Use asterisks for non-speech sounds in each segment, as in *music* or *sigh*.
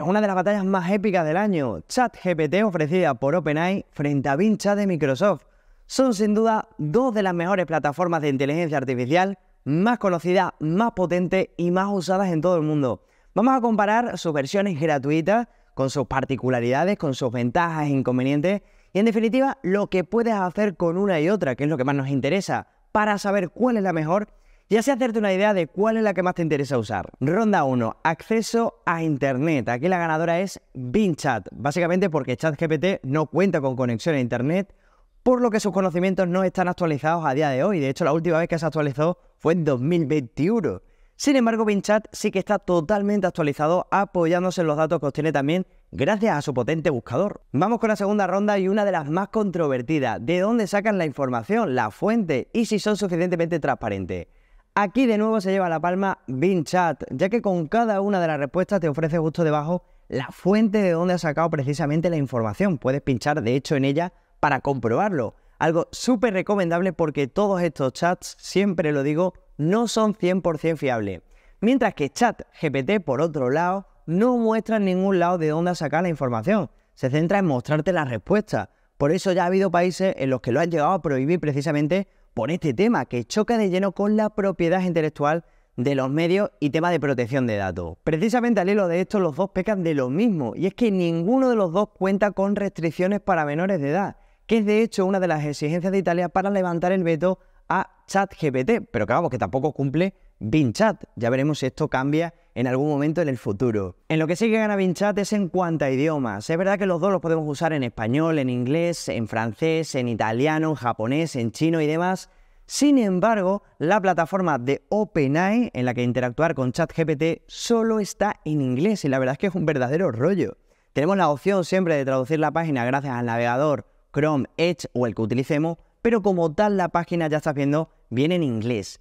Es una de las batallas más épicas del año. ChatGPT ofrecida por OpenAI frente a Chat de Microsoft. Son sin duda dos de las mejores plataformas de inteligencia artificial más conocidas, más potentes y más usadas en todo el mundo. Vamos a comparar sus versiones gratuitas con sus particularidades, con sus ventajas e inconvenientes y en definitiva lo que puedes hacer con una y otra, que es lo que más nos interesa, para saber cuál es la mejor ya sé hacerte una idea de cuál es la que más te interesa usar. Ronda 1, acceso a Internet. Aquí la ganadora es Binchat. Chat, básicamente porque ChatGPT no cuenta con conexión a Internet, por lo que sus conocimientos no están actualizados a día de hoy. De hecho, la última vez que se actualizó fue en 2021. Sin embargo, Binchat Chat sí que está totalmente actualizado apoyándose en los datos que obtiene también gracias a su potente buscador. Vamos con la segunda ronda y una de las más controvertidas. ¿De dónde sacan la información, la fuente y si son suficientemente transparentes? Aquí de nuevo se lleva la palma BinChat, ya que con cada una de las respuestas te ofrece justo debajo la fuente de donde ha sacado precisamente la información. Puedes pinchar de hecho en ella para comprobarlo. Algo súper recomendable porque todos estos chats, siempre lo digo, no son 100% fiables. Mientras que ChatGPT, por otro lado, no muestra en ningún lado de dónde sacar la información. Se centra en mostrarte la respuesta. Por eso ya ha habido países en los que lo han llegado a prohibir precisamente por este tema que choca de lleno con la propiedad intelectual de los medios y tema de protección de datos. Precisamente al hilo de esto los dos pecan de lo mismo y es que ninguno de los dos cuenta con restricciones para menores de edad, que es de hecho una de las exigencias de Italia para levantar el veto a ChatGPT, pero que que tampoco cumple BinChat. Ya veremos si esto cambia en algún momento en el futuro. En lo que sí que gana Chat es en cuanto a idiomas. Es verdad que los dos los podemos usar en español, en inglés, en francés, en italiano, en japonés, en chino y demás. Sin embargo, la plataforma de OpenAI en la que interactuar con ChatGPT solo está en inglés y la verdad es que es un verdadero rollo. Tenemos la opción siempre de traducir la página gracias al navegador Chrome, Edge o el que utilicemos, pero como tal la página ya estás viendo viene en inglés.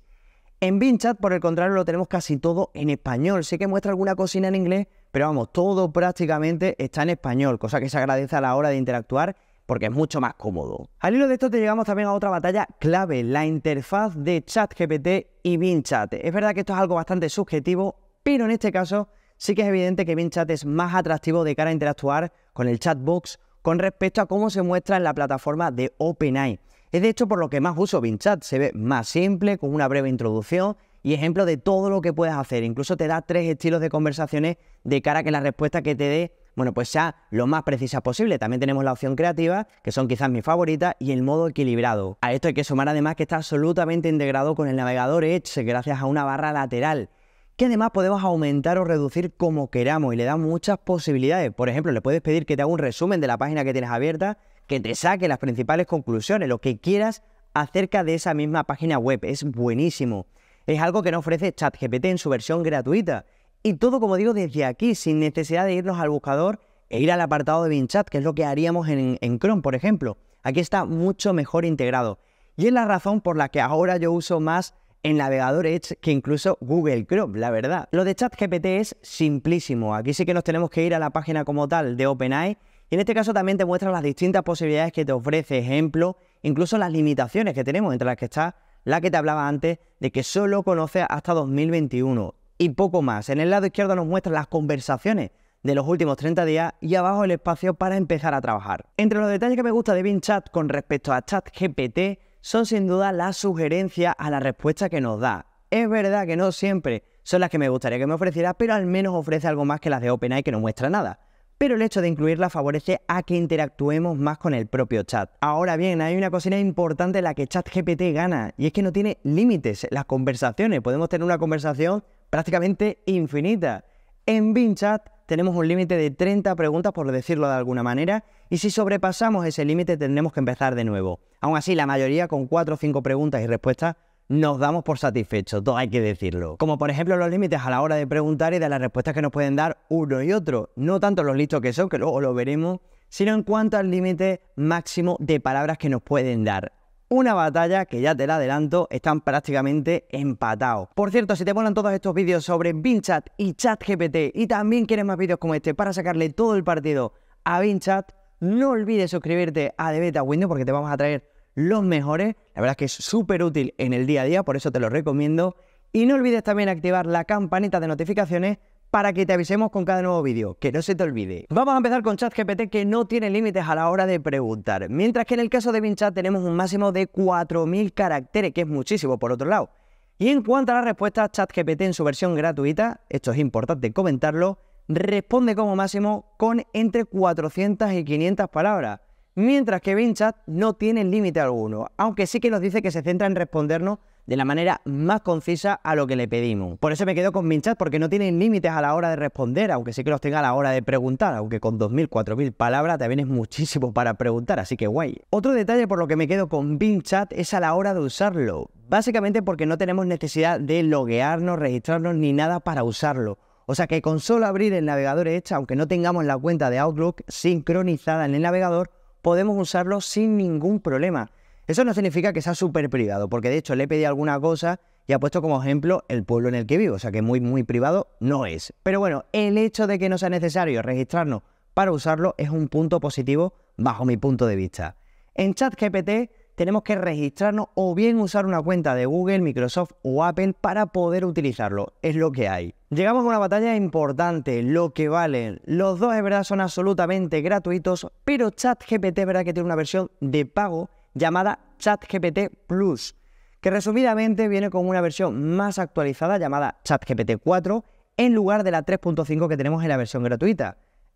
En Binchat, por el contrario, lo tenemos casi todo en español. Sí que muestra alguna cocina en inglés, pero vamos, todo prácticamente está en español, cosa que se agradece a la hora de interactuar porque es mucho más cómodo. Al hilo de esto te llegamos también a otra batalla clave, la interfaz de ChatGPT y BinChat. Es verdad que esto es algo bastante subjetivo, pero en este caso sí que es evidente que BinChat es más atractivo de cara a interactuar con el chatbox con respecto a cómo se muestra en la plataforma de OpenAI. Es de hecho por lo que más uso BinChat. Se ve más simple, con una breve introducción y ejemplo de todo lo que puedes hacer. Incluso te da tres estilos de conversaciones de cara a que la respuesta que te dé, bueno, pues sea lo más precisa posible. También tenemos la opción creativa, que son quizás mis favoritas, y el modo equilibrado. A esto hay que sumar además que está absolutamente integrado con el navegador Edge, gracias a una barra lateral que además podemos aumentar o reducir como queramos y le da muchas posibilidades. Por ejemplo, le puedes pedir que te haga un resumen de la página que tienes abierta, que te saque las principales conclusiones, lo que quieras acerca de esa misma página web. Es buenísimo. Es algo que no ofrece ChatGPT en su versión gratuita. Y todo, como digo, desde aquí, sin necesidad de irnos al buscador e ir al apartado de BinChat, que es lo que haríamos en, en Chrome, por ejemplo. Aquí está mucho mejor integrado. Y es la razón por la que ahora yo uso más el navegador Edge que incluso Google Chrome, la verdad. Lo de ChatGPT es simplísimo. Aquí sí que nos tenemos que ir a la página como tal de OpenAI y en este caso también te muestra las distintas posibilidades que te ofrece, ejemplo, incluso las limitaciones que tenemos, entre las que está la que te hablaba antes de que solo conoce hasta 2021 y poco más. En el lado izquierdo nos muestra las conversaciones de los últimos 30 días y abajo el espacio para empezar a trabajar. Entre los detalles que me gusta de Chat con respecto a ChatGPT son sin duda las sugerencias a la respuesta que nos da. Es verdad que no siempre son las que me gustaría que me ofreciera, pero al menos ofrece algo más que las de OpenAI que no muestra nada pero el hecho de incluirla favorece a que interactuemos más con el propio chat. Ahora bien, hay una cocina importante en la que ChatGPT gana, y es que no tiene límites las conversaciones. Podemos tener una conversación prácticamente infinita. En BinChat tenemos un límite de 30 preguntas, por decirlo de alguna manera, y si sobrepasamos ese límite tendremos que empezar de nuevo. Aún así, la mayoría con 4 o 5 preguntas y respuestas nos damos por satisfechos, todo hay que decirlo. Como por ejemplo los límites a la hora de preguntar y de las respuestas que nos pueden dar uno y otro. No tanto los listos que son, que luego lo veremos, sino en cuanto al límite máximo de palabras que nos pueden dar. Una batalla que ya te la adelanto, están prácticamente empatados. Por cierto, si te ponen todos estos vídeos sobre BinChat y ChatGPT y también quieres más vídeos como este para sacarle todo el partido a BinChat, no olvides suscribirte a The Beta Window porque te vamos a traer los mejores. La verdad es que es súper útil en el día a día, por eso te lo recomiendo. Y no olvides también activar la campanita de notificaciones para que te avisemos con cada nuevo vídeo, que no se te olvide. Vamos a empezar con ChatGPT que no tiene límites a la hora de preguntar, mientras que en el caso de BinChat tenemos un máximo de 4.000 caracteres, que es muchísimo por otro lado. Y en cuanto a las respuestas, ChatGPT en su versión gratuita, esto es importante comentarlo, responde como máximo con entre 400 y 500 palabras mientras que Binchat no tiene límite alguno, aunque sí que nos dice que se centra en respondernos de la manera más concisa a lo que le pedimos. Por eso me quedo con Binchat, porque no tienen límites a la hora de responder, aunque sí que los tenga a la hora de preguntar, aunque con 2.000, 4.000 palabras también es muchísimo *laughs* para preguntar, así que guay. Otro detalle por lo que me quedo con Binchat es a la hora de usarlo, básicamente porque no tenemos necesidad de loguearnos, registrarnos ni nada para usarlo. O sea que con solo abrir el navegador hecha, aunque no tengamos la cuenta de Outlook sincronizada en el navegador, podemos usarlo sin ningún problema. Eso no significa que sea súper privado, porque de hecho le he pedido alguna cosa y ha puesto como ejemplo el pueblo en el que vivo, o sea que muy, muy privado no es. Pero bueno, el hecho de que no sea necesario registrarnos para usarlo es un punto positivo bajo mi punto de vista. En ChatGPT tenemos que registrarnos o bien usar una cuenta de Google, Microsoft o Apple para poder utilizarlo. Es lo que hay. Llegamos a una batalla importante, lo que valen. Los dos es verdad son absolutamente gratuitos, pero ChatGPT es verdad que tiene una versión de pago llamada ChatGPT Plus, que resumidamente viene con una versión más actualizada llamada ChatGPT 4 en lugar de la 3.5 que tenemos en la versión gratuita.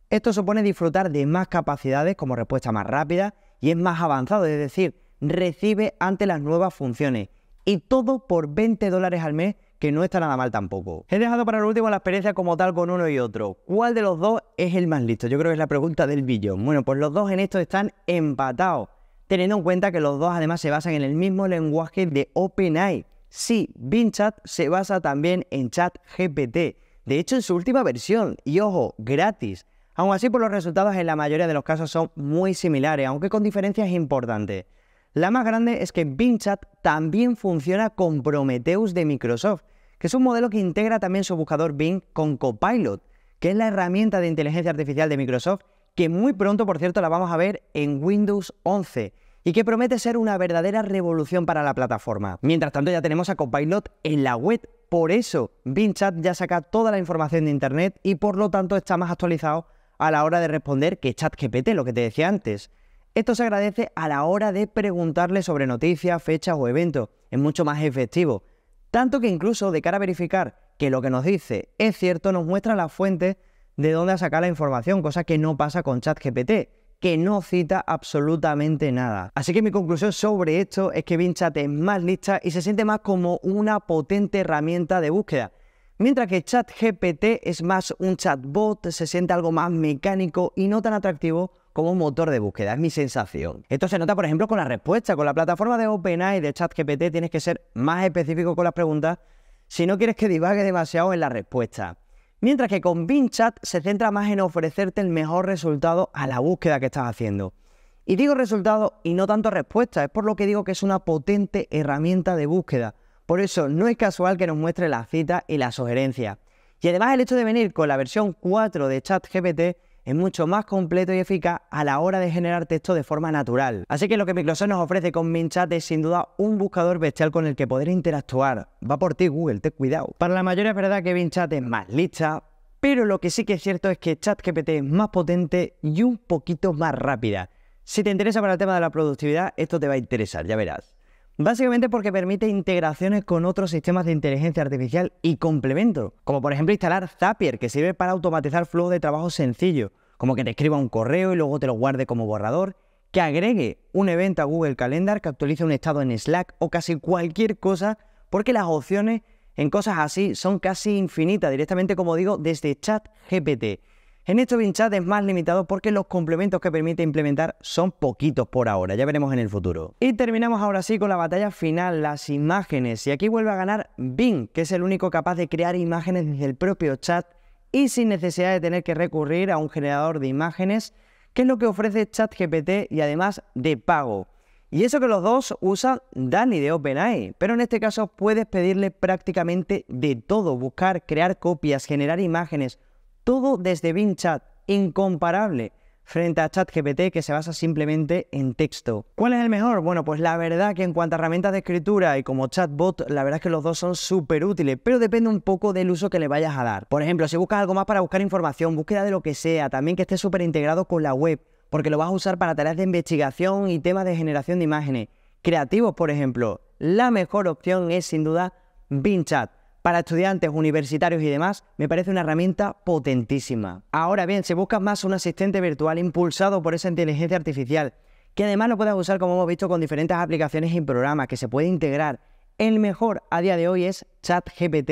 Esto supone disfrutar de más capacidades como respuesta más rápida y es más avanzado, es decir, recibe ante las nuevas funciones. Y todo por 20 dólares al mes, que no está nada mal tampoco. He dejado para el último la experiencia como tal con uno y otro. ¿Cuál de los dos es el más listo? Yo creo que es la pregunta del billón. Bueno, pues los dos en esto están empatados, teniendo en cuenta que los dos además se basan en el mismo lenguaje de OpenAI. Sí, Chat se basa también en ChatGPT, de hecho en su última versión, y ojo, gratis. Aún así, por pues los resultados en la mayoría de los casos son muy similares, aunque con diferencias importantes. La más grande es que Bing Chat también funciona con Prometheus de Microsoft, que es un modelo que integra también su buscador Bing con Copilot, que es la herramienta de inteligencia artificial de Microsoft, que muy pronto, por cierto, la vamos a ver en Windows 11 y que promete ser una verdadera revolución para la plataforma. Mientras tanto, ya tenemos a Copilot en la web. Por eso, Bing Chat ya saca toda la información de Internet y por lo tanto está más actualizado a la hora de responder que ChatGPT, lo que te decía antes. Esto se agradece a la hora de preguntarle sobre noticias, fechas o eventos. Es mucho más efectivo. Tanto que incluso de cara a verificar que lo que nos dice es cierto, nos muestra la fuente de dónde sacar la información, cosa que no pasa con ChatGPT, que no cita absolutamente nada. Así que mi conclusión sobre esto es que BinChat es más lista y se siente más como una potente herramienta de búsqueda. Mientras que ChatGPT es más un chatbot, se siente algo más mecánico y no tan atractivo como un motor de búsqueda, es mi sensación. Esto se nota, por ejemplo, con la respuesta. Con la plataforma de OpenAI de ChatGPT tienes que ser más específico con las preguntas si no quieres que divague demasiado en la respuesta. Mientras que con Bing se centra más en ofrecerte el mejor resultado a la búsqueda que estás haciendo. Y digo resultado y no tanto respuesta, es por lo que digo que es una potente herramienta de búsqueda. Por eso no es casual que nos muestre las citas y las sugerencia. Y además el hecho de venir con la versión 4 de ChatGPT es mucho más completo y eficaz a la hora de generar texto de forma natural. Así que lo que Microsoft nos ofrece con MinChat es sin duda un buscador bestial con el que poder interactuar. Va por ti Google, ten cuidado. Para la mayoría es verdad que MinChat es más lista, pero lo que sí que es cierto es que ChatGPT es más potente y un poquito más rápida. Si te interesa para el tema de la productividad, esto te va a interesar, ya verás. Básicamente porque permite integraciones con otros sistemas de inteligencia artificial y complemento, como por ejemplo instalar Zapier, que sirve para automatizar flujos de trabajo sencillos, como que te escriba un correo y luego te lo guarde como borrador, que agregue un evento a Google Calendar, que actualice un estado en Slack o casi cualquier cosa, porque las opciones en cosas así son casi infinitas, directamente como digo, desde chat GPT. En esto Chat es más limitado porque los complementos que permite implementar son poquitos por ahora, ya veremos en el futuro. Y terminamos ahora sí con la batalla final, las imágenes. Y aquí vuelve a ganar Bing, que es el único capaz de crear imágenes desde el propio chat y sin necesidad de tener que recurrir a un generador de imágenes, que es lo que ofrece ChatGPT y además de pago. Y eso que los dos usan Dani de OpenAI, pero en este caso puedes pedirle prácticamente de todo, buscar, crear copias, generar imágenes, todo desde Bing Chat, incomparable frente a ChatGPT que se basa simplemente en texto. ¿Cuál es el mejor? Bueno, pues la verdad que en cuanto a herramientas de escritura y como chatbot, la verdad es que los dos son súper útiles, pero depende un poco del uso que le vayas a dar. Por ejemplo, si buscas algo más para buscar información, búsqueda de lo que sea, también que esté súper integrado con la web, porque lo vas a usar para tareas de investigación y temas de generación de imágenes. Creativos, por ejemplo, la mejor opción es sin duda Bing Chat para estudiantes universitarios y demás, me parece una herramienta potentísima. Ahora bien, si buscas más un asistente virtual impulsado por esa inteligencia artificial, que además lo puedes usar, como hemos visto, con diferentes aplicaciones y programas que se puede integrar, el mejor a día de hoy es ChatGPT,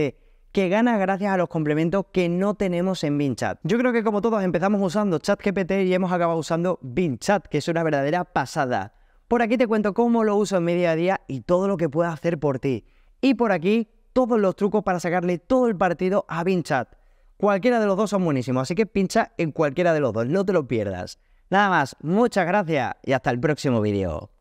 que gana gracias a los complementos que no tenemos en BinChat. Yo creo que como todos empezamos usando ChatGPT y hemos acabado usando BinChat, que es una verdadera pasada. Por aquí te cuento cómo lo uso en mi día a día y todo lo que pueda hacer por ti. Y por aquí todos los trucos para sacarle todo el partido a Binchat. Cualquiera de los dos son buenísimos, así que pincha en cualquiera de los dos, no te lo pierdas. Nada más, muchas gracias y hasta el próximo vídeo.